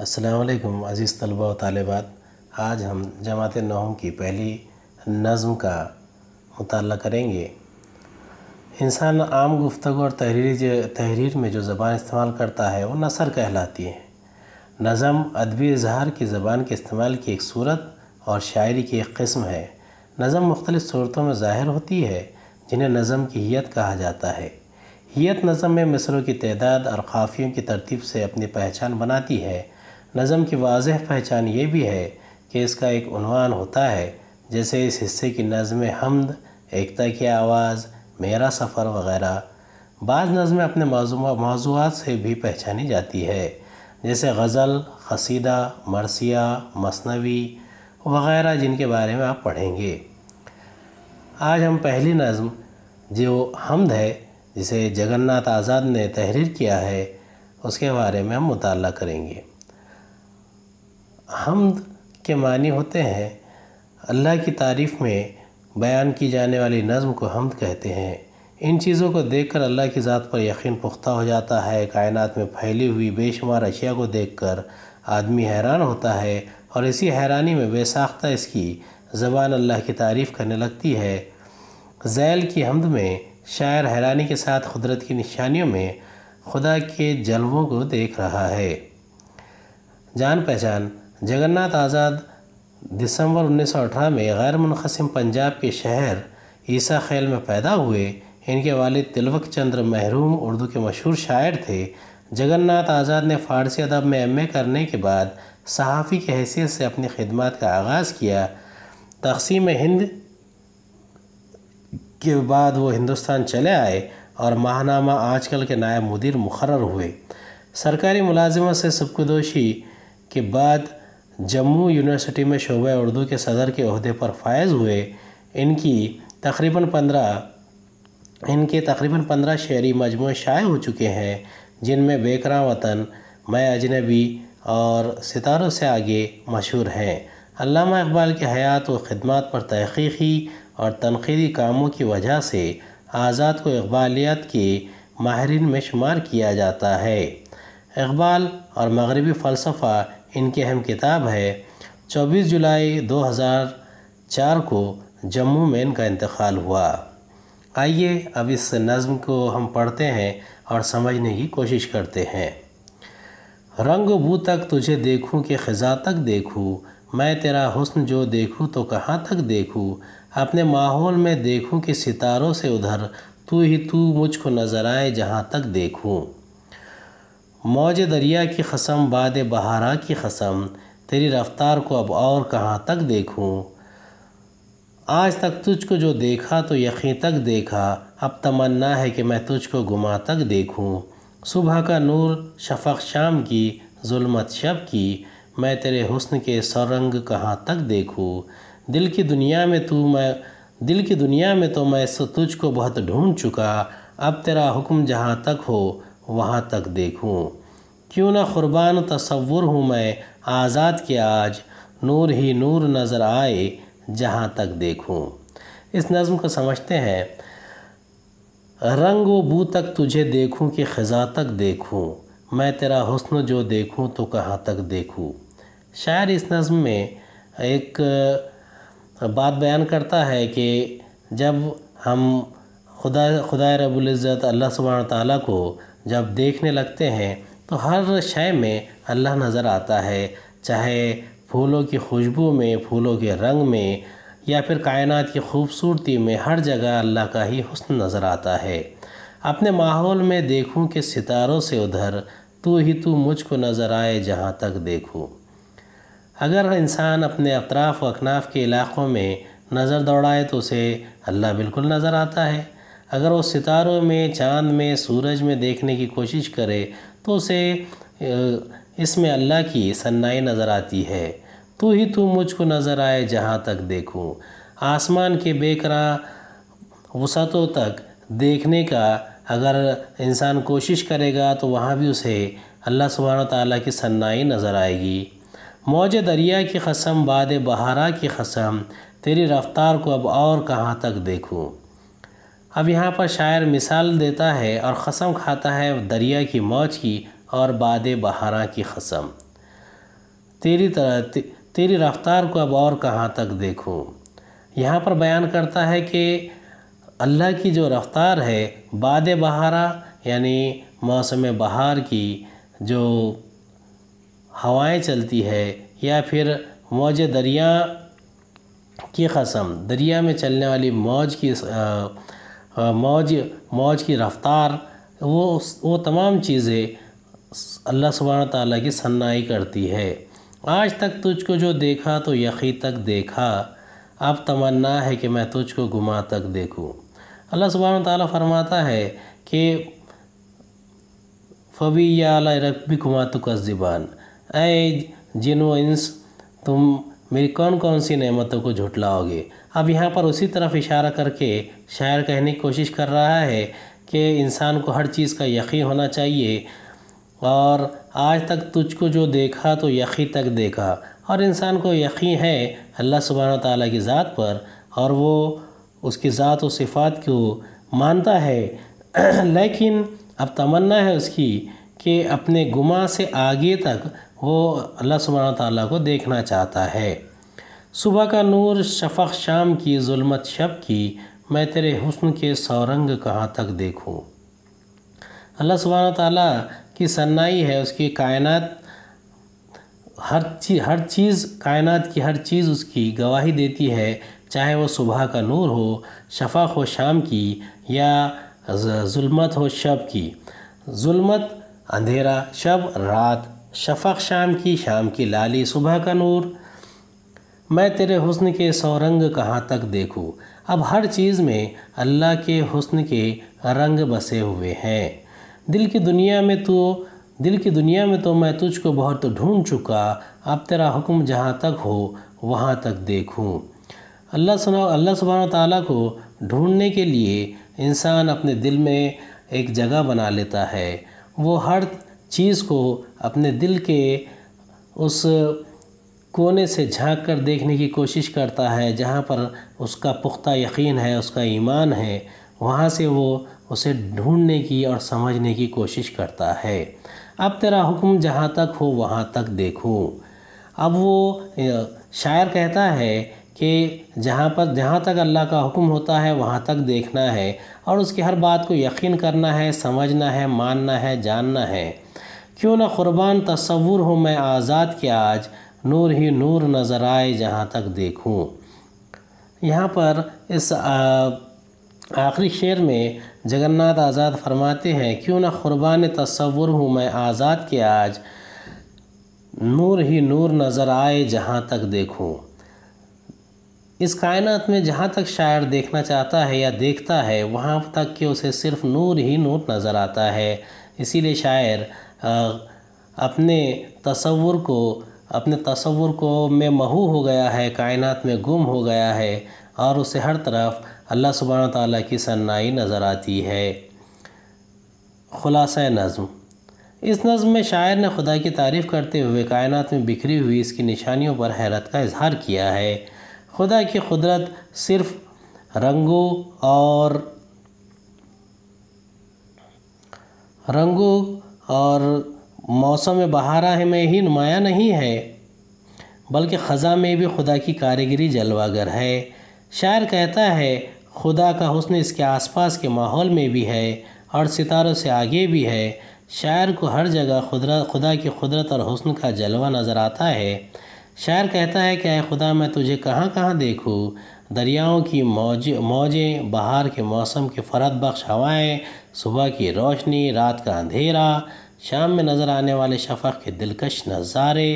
असलकुम अज़ीज़ तलबा तालबात आज हम जमात नौम की पहली नज़म का मताल करेंगे इंसान आम गुफ्तु और तहरीर तहरीर में जो ज़बान इस्तेमाल करता है वो नसर कहलाती है नज़म अदबी इजहार की ज़बान के इस्तेमाल की एक सूरत और शायरी की एक कस्म है नज़म मुख्तलिफ़ सूरतों में ज़ाहिर होती है जिन्हें नज़म की हीत कहा जाता है हीत नज़म में मिसरों की तदाद और काफ़ियों की तरतीब से अपनी पहचान बनाती है नज़म की वाज पहचान ये भी है कि इसका एक उनवान होता है जैसे इस हिस्से की नज़म हमद एकता की आवाज़ मेरा सफ़र वगैरह बाज़ नज़में अपने मौजूद से भी पहचानी जाती है जैसे गज़ल खसीदा मरसिया मसनवी वगैरह जिनके बारे में आप पढ़ेंगे आज हम पहली नज़म जो हमद है जिसे जगन्नाथ आज़ाद ने तहरीर किया है उसके बारे में हम मुताल करेंगे हमद के मानी होते हैं अल्लाह की तारीफ़ में बयान की जाने वाली नज़म को हमद कहते हैं इन चीज़ों को देखकर अल्लाह की ज़ात पर यकीन पुख्ता हो जाता है कायनात में फैली हुई बेशुमार अशिया को देखकर आदमी हैरान होता है और इसी हैरानी में बेसाख्ता इसकी ज़बान अल्लाह की तारीफ़ करने लगती है जैल की हमद में शायर हैरानी के साथ कुदरत की निशानियों में खुदा के जलवों को देख रहा है जान पहचान जगन्नाथ आज़ाद दिसंबर 1918 में गैर मुनकसम पंजाब के शहर ईसा खेल में पैदा हुए इनके वाले तिलवक चंद्र महरूम उर्दू के मशहूर शायर थे जगन्नाथ आज़ाद ने फ़ारसी अदब में एम करने के बाद सहाफ़ी की हैसियत से अपनी खिदमत का आगाज़ किया तकसीम हिंद के बाद वो हिंदुस्तान चले आए और माहनामा आजकल के नायब मुदिर मुकर हुए सरकारी मुलाजमत से सबकदोशी के बाद जम्मू यूनिवर्सिटी में शोबे उर्दू के सदर के अहदे पर फायज़ हुए इनकी तकरीबन पंद्रह इनके तकरीबन पंद्रह शहरी मजमू शाये हो चुके हैं जिनमें बेकरा वतन मैं अजनबी और सितारों से आगे मशहूर हैं अलामा इकबाल के हयात व ख़दमात पर तहकी और तनखीदी कामों की वजह से आज़ाद को इकबालियात के माहरीन में शुमार किया जाता है इकबाल और मगरबी फ़लसफ़ा इनकी अहम किताब है 24 जुलाई 2004 को जम्मू में इनका इंतकाल हुआ आइए अब इस नज़म को हम पढ़ते हैं और समझने की कोशिश करते हैं रंग बू तक तुझे देखूं कि ख़ज़ा तक देखूं मैं तेरा हुस्न जो देखूं तो कहाँ तक देखूं अपने माहौल में देखूं कि सितारों से उधर तू ही तू मुझको नज़र आए जहाँ तक देखूं मौज दरिया की कसम बाद बहारा की कसम तेरी रफ़्तार को अब और कहाँ तक देखूँ आज तक तुझको जो देखा तो यकीन तक देखा अब तमन्ना है कि मैं तुझको गुमा तक देखूँ सुबह का नूर शफक शाम की जुल्मत शब की मैं तेरे हुस्न के सरंग कहाँ तक देखूँ दिल की दुनिया में तू मैं दिल की दुनिया में तो मैं तुझको बहुत ढूंढ चुका अब तेरा हुक्म जहाँ तक हो वहाँ तक देखूँ क्यों ना क़ुरबान तस्वुर हूँ मैं आज़ाद के आज नूर ही नूर नज़र आए जहाँ तक देखूँ इस नज़म को समझते हैं रंग व बू तक तुझे देखूँ कि ख़ज़ा तक देखूँ मैं तेरा हुस्न जो देखूँ तो कहाँ तक देखूँ शायर इस नज़म में एक बात बयान करता है कि जब हम खुदा खुदा रबुल्ज़त अल्लाह सुबह ताली को जब देखने लगते हैं तो हर शय में अल्लाह नज़र आता है चाहे फूलों की खुशबू में फूलों के रंग में या फिर कायनात की खूबसूरती में हर जगह अल्लाह का ही हुस्न नज़र आता है अपने माहौल में देखूं कि सितारों से उधर तू ही तू मुझको नज़र आए जहाँ तक देखूं अगर इंसान अपने अतराफ़ व अकनाफ़ के इलाक़ों में नज़र दौड़ाए तो उसे अल्लाह बिल्कुल नज़र आता है अगर वो सितारों में चांद में सूरज में देखने की कोशिश करे तो उसे इसमें अल्लाह की सन्नाई नज़र आती है तो ही तू मुझको नज़र आए जहाँ तक देखूँ आसमान के बेकरा वसतों तक देखने का अगर इंसान कोशिश करेगा तो वहाँ भी उसे अल्लाह सुबहान ताली की सन्नाई नज़र आएगी मौज दरिया की कसम बाद बहारा की कसम तेरी रफ़्तार को अब और कहाँ तक देखूँ अब यहाँ पर शायर मिसाल देता है और कसम खाता है दरिया की मौज की और बाद बहारा की कसम तेरी तरह ते, तेरी रफ़्तार को अब और कहाँ तक देखूँ यहाँ पर बयान करता है कि अल्लाह की जो रफ़्तार है बाद बहारा यानी मौसम बहार की जो हवाएं चलती है या फिर मौज दरिया की कसम दरिया में चलने वाली मौज की आ, मौज मौज की रफ़्तार वो वो तमाम चीज़ें अल्लाह सुबहान ताली की सन्नाई करती है आज तक तुझको जो देखा तो यकी तक देखा अब तमन्ना है कि मैं तुझको गुमा तक देखूँ अल्लाह सुबहान ताली फरमाता है कि फ़बी या रबी गुमा तो कस ज़िबान ए जिन व इंस तुम मेरी कौन कौन सी नेमतों को झुटलाओगे अब यहाँ पर उसी तरफ इशारा करके शायर कहने की कोशिश कर रहा है कि इंसान को हर चीज़ का यकीन होना चाहिए और आज तक तुझको जो देखा तो यकी तक देखा और इंसान को यकीन है अल्लाह सुबहान ताली की ज़ात पर और वो उसकी ज़ात व सिफ़ात को मानता है लेकिन अब तमन्ना है उसकी कि अपने गुमा से आगे तक वो अल्लाह सुबह ताली को देखना चाहता है सुबह का नूर शफ़क शाम की जुल्मत शब की मैं तेरे हुस्न के सौरंग कहाँ तक देखूँ अल्लाह सुबहाना ताली की सन्नाई है उसकी कायनात हर ची हर चीज़ कायनात की हर चीज़ उसकी गवाही देती है चाहे वो सुबह का नूर हो शफ़ाक हो शाम की या जुल्मत हो शब की जुल्मत अंधेरा शब रात शफक शाम की शाम की लाली सुबह का नूर मैं तेरे हुस्न के सौरंग कहाँ तक देखूँ अब हर चीज़ में अल्लाह के हुस्न के रंग बसे हुए हैं दिल की दुनिया में तो दिल की दुनिया में तो मैं तुझको बहुत ढूंढ चुका अब तेरा हुक्म जहाँ तक हो वहाँ तक देखूँ अल्लाह सुना अल्लाह सुबह ताली को ढूंढने के लिए इंसान अपने दिल में एक जगह बना लेता है वो हर चीज़ को अपने दिल के उस कोने से झांक कर देखने की कोशिश करता है जहाँ पर उसका पुख्ता यकीन है उसका ईमान है वहाँ से वो उसे ढूंढने की और समझने की कोशिश करता है अब तेरा हुक्म जहाँ तक हो वहाँ तक देखो अब वो शायर कहता है कि जहाँ पर जहाँ तक अल्लाह का हुक्म होता है वहाँ तक देखना है और उसकी हर बात को यकीन करना है समझना है मानना है जानना है क्यों ना क़ुरबान तस्वुर हूँ मैं आज़ाद के आज नूर ही नूर नज़र आए जहाँ तक देखूँ यहाँ पर इस आखिरी शेर में जगन्नाथ आज़ाद फरमाते हैं क्यों ना क़ुरबान तस्वुर हूँ मैं आज़ाद के आज नूर ही नूर नज़र आए जहाँ तक देखूँ इस कायनात में जहाँ तक शायर देखना चाहता है या देखता है वहाँ तक कि उसे सिर्फ नूर ही नूर नज़र आता है इसीलिए शायर अपने तस्वुर को अपने तस्वुर को में महू हो गया है कायनात में गुम हो गया है और उसे हर तरफ अल्लाह सुबहान ताली की सन्नाई नज़र आती है ख़ुलास नज़म इस नज़म में शायर ने खुदा की तारीफ़ करते हुए कायनात में बिखरी हुई इसकी निशानियों पर हैरत का इजहार किया है खुदा की कुदरत सिर्फ रंगों और रंगों और मौसम बहारा में ही नुमाया नहीं है बल्कि ख़ज़ा में भी खुदा की कारीगरी जलवागर है शायर कहता है खुदा का हुसन इसके आसपास के माहौल में भी है और सितारों से आगे भी है शायर को हर जगह खुदरा खुदा की कुदरत और हुसन का जलवा नज़र आता है शायर कहता है कि खुदा मैं तुझे कहाँ कहाँ देखूँ दरियाओं की मौज मौजें बहार के मौसम के फरत बख्श हवाएँ सुबह की रोशनी रात का अंधेरा शाम में नज़र आने वाले शफक के दिलकश नज़ारे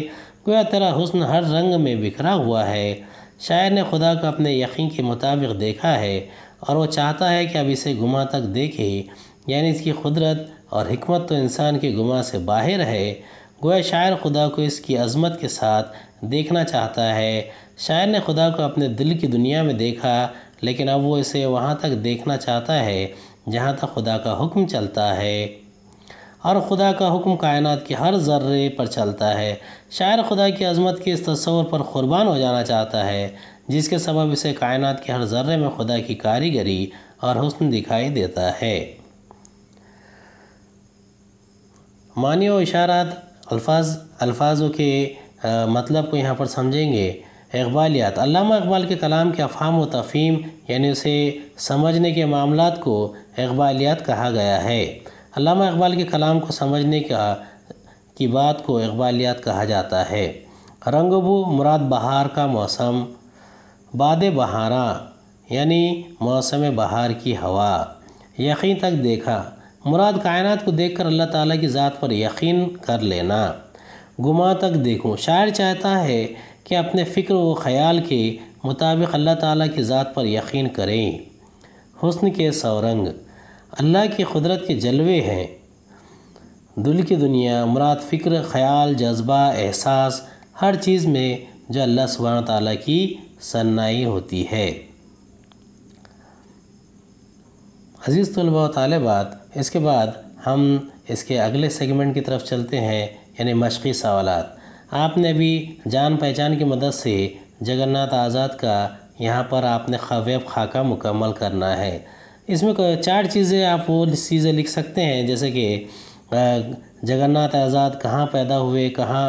गोया तेरा हुस्न हर रंग में बिखरा हुआ है शायर ने खुदा को अपने यकीन के मुताबिक देखा है और वो चाहता है कि अब इसे गुमा तक देखे यानी इसकी कुदरत और हमत तो इंसान के गुमा से बाहर है गोया शायर खुदा को इसकी अजमत के साथ देखना चाहता है शायर ने खुदा को अपने दिल की दुनिया में देखा लेकिन अब वो इसे वहाँ तक देखना चाहता है जहाँ तक खुदा का हुक्म चलता है और खुदा का हुक्म कायनात के हर जर्रे पर चलता है शायर खुदा की अजमत के इस तस्वर पर क़ुरबान हो जाना चाहता है जिसके सबब इसे कायनात के हर जर्रे में खुदा की कारीगरी और हुस्न दिखाई देता है मानियो इशारा अल्फाज अल्फाजों के आ, मतलब को यहाँ पर समझेंगे इकबालियात अल्लामा इकबाल के कलाम के अफाम व तफ़ीम यानी उसे समझने के मामला को इकबालियात कहा गया है अल्लामा इकबाल के कलाम को समझने का की बात को इकबालियात कहा जाता है रंगबू मुराद बहार का मौसम बाद बहारा यानी मौसम बहार की हवा यकीन तक देखा मुराद कायनात को देखकर अल्लाह ताला की ज़ात पर यकीन कर लेना गुमा तक देखूं शायर चाहता है कि अपने फ़िक्र व ख्याल के मुताबिक अल्लाह ताला की ज़ात पर यकीन करें हुस्न के सौरंग अल्लाह की कुदरत के जलवे हैं दिल की दुनिया मुराद फ़िक्र ख्याल जज्बा एहसास हर चीज़ में जो अल्लाह सुबह ताली की सन्नाई होती है अज़ीज़ तलबा तलबात इसके बाद हम इसके अगले सेगमेंट की तरफ चलते हैं यानी मशक़ी सवाल आपने भी जान पहचान की मदद से जगन्नाथ आज़ाद का यहाँ पर आपने वेब खाका मुकम्मल करना है इसमें चार चीज़ें आप वो चीज़ें लिख सकते हैं जैसे कि जगन्नाथ आज़ाद कहाँ पैदा हुए कहाँ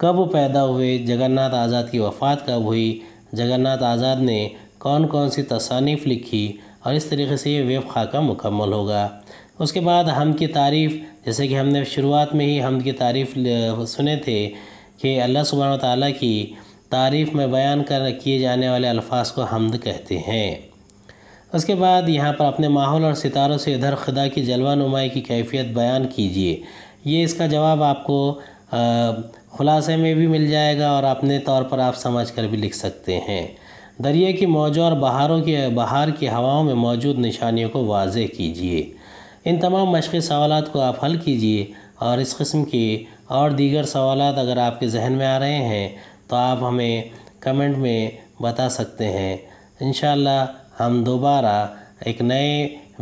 कब पैदा हुए जगन्नाथ आज़ाद की वफ़ात कब हुई जगन्नाथ आज़ाद ने कौन कौन सी तसानीफ़ लिखी और इस तरीके से ये वेब खाका मुकम्मल होगा उसके बाद हम की तारीफ़ जैसे कि हमने शुरुआत में ही हम की तारीफ़ सुने थे कि अल्लाह सुबहान ताली की तारीफ़ में बयान कर किए जाने वाले अल्फाज को हमद कहते हैं उसके बाद यहाँ पर अपने माहौल और सितारों से इधर खुदा की जलवा नुमाई की कैफियत बयान कीजिए ये इसका जवाब आपको ख़ुलासे में भी मिल जाएगा और अपने तौर पर आप समझ कर भी लिख सकते हैं दरिया की मौजों और बहारों के बहार की हवाओं में मौजूद निशानियों को वाज कीजिए इन तमाम मशक़ी सवाल को आप हल कीजिए और इस कस्म के और दीगर सवाल अगर आपके जहन में आ रहे हैं तो आप हमें कमेंट में बता सकते हैं इन हम दोबारा एक नए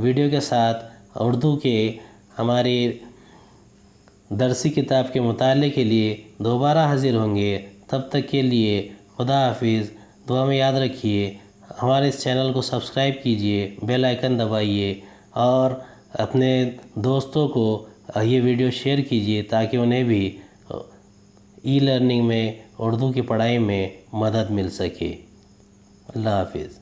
वीडियो के साथ उर्दू के हमारे दरसी किताब के मुताले के लिए दोबारा हाज़िर होंगे तब तक के लिए खुदा हाफिज़ तो हमें याद रखिए हमारे इस चैनल को सब्सक्राइब कीजिए बेल आइकन दबाइए और अपने दोस्तों को ये वीडियो शेयर कीजिए ताकि उन्हें भी ई लर्निंग में उर्दू की पढ़ाई में मदद मिल सके अल्लाह हाफिज़